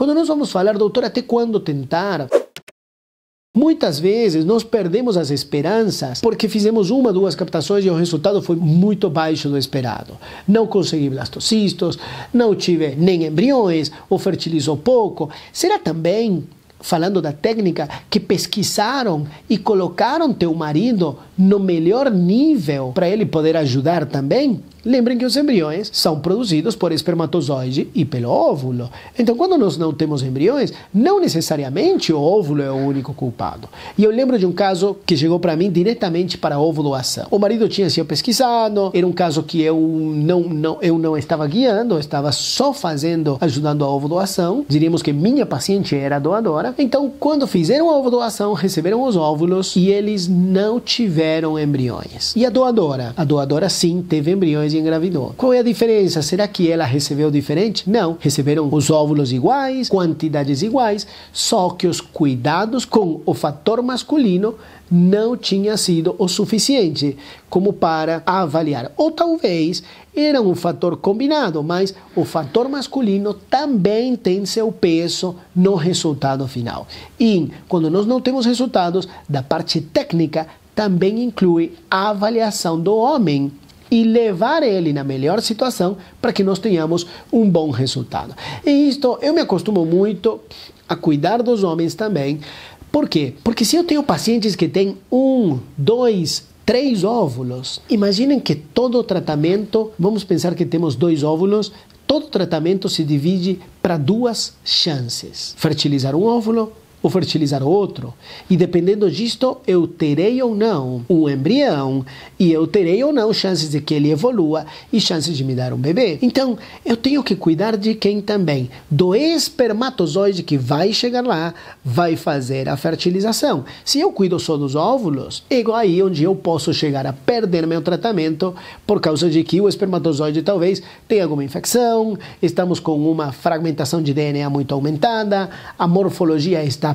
Quando nós vamos falar, doutor, até quando tentar? Muitas vezes nós perdemos as esperanças porque fizemos uma, duas captações e o resultado foi muito baixo do esperado. Não consegui blastocistos, não tive nem embriões, ou fertilizou pouco. Será também, falando da técnica, que pesquisaram e colocaram teu marido no melhor nível para ele poder ajudar também. Lembrem que os embriões são produzidos por espermatozoide e pelo óvulo. Então, quando nós não temos embriões, não necessariamente o óvulo é o único culpado. E eu lembro de um caso que chegou para mim diretamente para a ovulação. O marido tinha sido pesquisado, era um caso que eu não, não, eu não estava guiando, eu estava só fazendo, ajudando a ovulação. Diríamos que minha paciente era doadora. Então, quando fizeram a ovulação, receberam os óvulos e eles não tiveram tiveram embriões. E a doadora? A doadora sim teve embriões e engravidou. Qual é a diferença? Será que ela recebeu diferente? Não. Receberam os óvulos iguais, quantidades iguais, só que os cuidados com o fator masculino não tinha sido o suficiente como para avaliar. Ou talvez era um fator combinado, mas o fator masculino também tem seu peso no resultado final. E quando nós não temos resultados da parte técnica, também inclui a avaliação do homem e levar ele na melhor situação para que nós tenhamos um bom resultado. E isto eu me acostumo muito a cuidar dos homens também. Por quê? Porque se eu tenho pacientes que têm um, dois, três óvulos, imaginem que todo tratamento, vamos pensar que temos dois óvulos, todo tratamento se divide para duas chances: fertilizar um óvulo ou fertilizar outro. E dependendo disto, eu terei ou não um embrião, e eu terei ou não chances de que ele evolua e chances de me dar um bebê. Então, eu tenho que cuidar de quem também? Do espermatozoide que vai chegar lá, vai fazer a fertilização. Se eu cuido só dos óvulos, é igual aí onde eu posso chegar a perder meu tratamento por causa de que o espermatozoide talvez tenha alguma infecção, estamos com uma fragmentação de DNA muito aumentada, a morfologia está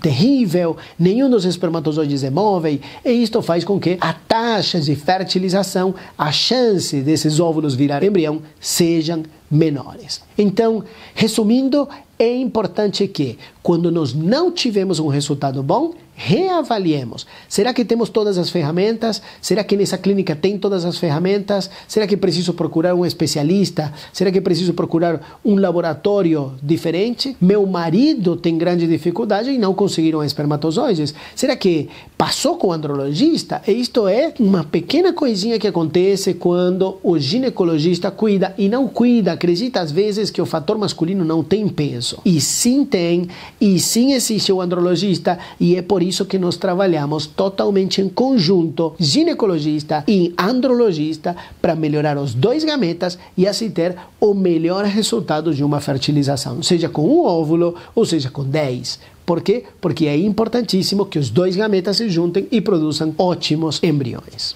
terrível, nenhum dos espermatozoides é móvel, e isto faz com que a taxa de fertilização, a chance desses óvulos virar embrião, sejam menores. Então, resumindo, é importante que quando nós não tivemos um resultado bom, reavaliemos. Será que temos todas as ferramentas? Será que nessa clínica tem todas as ferramentas? Será que preciso procurar um especialista? Será que preciso procurar um laboratório diferente? Meu marido tem grande dificuldade e não conseguiram espermatozoides. Será que passou com o andrologista? E isto é uma pequena coisinha que acontece quando o ginecologista cuida e não cuida, acredita às vezes que o fator masculino não tem peso. E sim tem, e sim existe o andrologista, e é por isso isso que nós trabalhamos totalmente em conjunto, ginecologista e andrologista, para melhorar os dois gametas e assim ter o melhor resultado de uma fertilização, seja com um óvulo ou seja com 10. Por quê? Porque é importantíssimo que os dois gametas se juntem e produzam ótimos embriões.